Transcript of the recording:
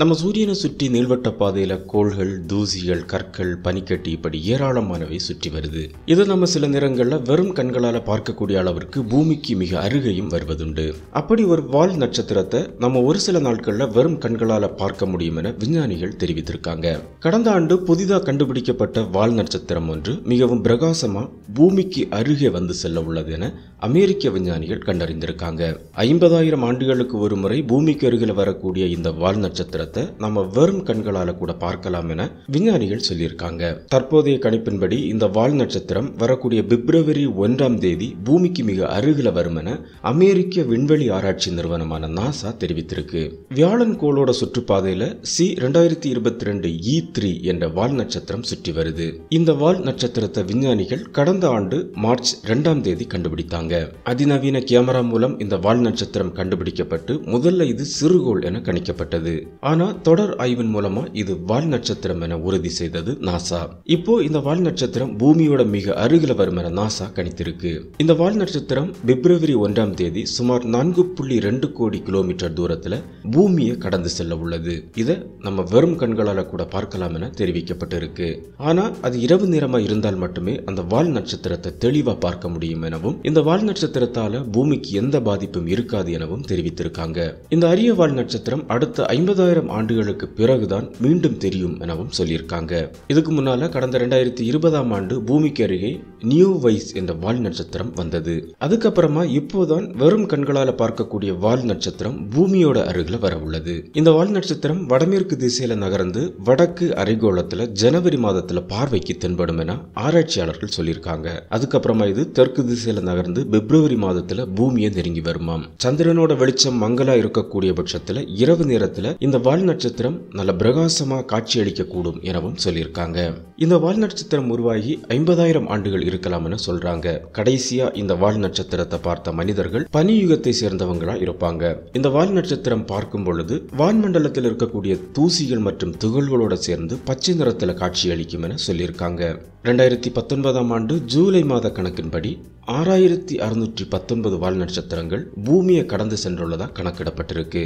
நம்ம சூரியனை சுற்றி நீள்வட்ட பாதையில் கோள்கள் தூசிகள் கற்கள் பனிக்கட்டி இப்படி ஏராளமானவை சுற்றி வருது இது நம்ம சில நேரங்களில் வெறும் கண்களால் பார்க்கக்கூடிய அளவிற்கு பூமிக்கு மிக அருகையும் வருவதுண்டு அப்படி ஒரு வால் நட்சத்திரத்தை நம்ம ஒரு சில நாட்களில் வெறும் கண்களால் பார்க்க முடியும் என விஞ்ஞானிகள் தெரிவித்திருக்காங்க கடந்த ஆண்டு புதிதாக கண்டுபிடிக்கப்பட்ட வால் நட்சத்திரம் ஒன்று மிகவும் பிரகாசமாக பூமிக்கு அருகே வந்து செல்ல உள்ளது என அமெரிக்க விஞ்ஞானிகள் கண்டறிந்திருக்காங்க ஐம்பதாயிரம் ஆண்டுகளுக்கு ஒரு முறை பூமிக்கு அருகில் வரக்கூடிய இந்த வால் நட்சத்திரத்தை மாற்றத்தை நம்ம வெறும் கண்களால கூட பார்க்கலாம் என விஞ்ஞானிகள் சொல்லியிருக்காங்க தற்போதைய கணிப்பின்படி இந்த வால் நட்சத்திரம் வரக்கூடிய பிப்ரவரி ஒன்றாம் தேதி பூமிக்கு மிக அருகில வரும் என அமெரிக்க விண்வெளி ஆராய்ச்சி நிறுவனமான நாசா தெரிவித்திருக்கு வியாழன் கோளோட சுற்றுப்பாதையில சி ரெண்டாயிரத்தி இருபத்தி ரெண்டு இ e த்ரீ என்ற வால் நட்சத்திரம் சுற்றி வருது இந்த வால் நட்சத்திரத்தை விஞ்ஞானிகள் கடந்த ஆண்டு மார்ச் இரண்டாம் தேதி கண்டுபிடித்தாங்க அதிநவீன கேமரா மூலம் இந்த வால் நட்சத்திரம் கண்டுபிடிக்கப்பட்டு முதல்ல இது சிறுகோள் என கணிக்கப்பட்டது ஆனால் ஆனா தொடர் ஆய்வின் மூலமா இது வால் நட்சத்திரம் என உறுதி செய்தது நாசா இப்போ இந்த வால் நட்சத்திரம் பூமியோட மிக அருகில வரும் என நாசா கணித்திருக்கு இந்த வால் நட்சத்திரம் பிப்ரவரி ஒன்றாம் தேதி சுமார் நான்கு புள்ளி ரெண்டு கோடி கிலோமீட்டர் தூரத்துல பூமியை கடந்து செல்ல உள்ளது இதை நம்ம வெறும் கண்களால கூட பார்க்கலாம் என தெரிவிக்கப்பட்டிருக்கு ஆனா அது இரவு நேரமா இருந்தால் மட்டுமே அந்த வால் நட்சத்திரத்தை தெளிவா பார்க்க முடியும் எனவும் இந்த வால் நட்சத்திரத்தால பூமிக்கு எந்த பாதிப்பும் இருக்காது எனவும் தெரிவித்திருக்காங்க இந்த அரிய வால் நட்சத்திரம் அடுத்த ஐம்பதாயிரம் ஆயிரம் ஆண்டுகளுக்கு பிறகுதான் மீண்டும் தெரியும் எனவும் சொல்லியிருக்காங்க இதுக்கு முன்னால கடந்த ரெண்டாயிரத்தி இருபதாம் ஆண்டு பூமிக்கு அருகே நியூ வைஸ் என்ற வால் நட்சத்திரம் வந்தது அதுக்கப்புறமா இப்போதான் வெறும் கண்களால பார்க்கக்கூடிய வால் நட்சத்திரம் பூமியோட அருகில் வர உள்ளது இந்த வால் நட்சத்திரம் வடமேற்கு திசையில நகர்ந்து வடக்கு அரைகோளத்துல ஜனவரி மாதத்துல பார்வைக்கு தென்படும் என ஆராய்ச்சியாளர்கள் சொல்லியிருக்காங்க அதுக்கப்புறமா இது தெற்கு திசையில நகர்ந்து பிப்ரவரி மாதத்துல பூமியை நெருங்கி வருமாம் சந்திரனோட வெளிச்சம் மங்களா இருக்கக்கூடிய பட்சத்துல இரவு நேரத்துல இந்த வால் நட்சத்திரம் நல்ல பிரகாசமாக காட்சி அளிக்கக்கூடும் எனவும் சொல்லியிருக்காங்க இந்த வால் நட்சத்திரம் உருவாகி ஐம்பதாயிரம் ஆண்டுகள் இருக்கலாம் என சொல்றாங்க கடைசியா இந்த வால் நட்சத்திரத்தை பார்த்த மனிதர்கள் பனியுகத்தை சேர்ந்தவங்களா இருப்பாங்க இந்த வால் நட்சத்திரம் பார்க்கும் பொழுது வான்மண்டலத்தில் இருக்கக்கூடிய தூசிகள் மற்றும் துகள்களோட சேர்ந்து பச்சை நிறத்தில் காட்சி அளிக்கும் என சொல்லியிருக்காங்க ரெண்டாயிரத்தி பத்தொன்பதாம் ஆண்டு ஜூலை மாத கணக்கின்படி ஆறாயிரத்தி அறுநூற்றி பத்தொன்பது வால் நட்சத்திரங்கள் பூமியை கடந்து சென்றுள்ளதாக கணக்கிடப்பட்டிருக்கு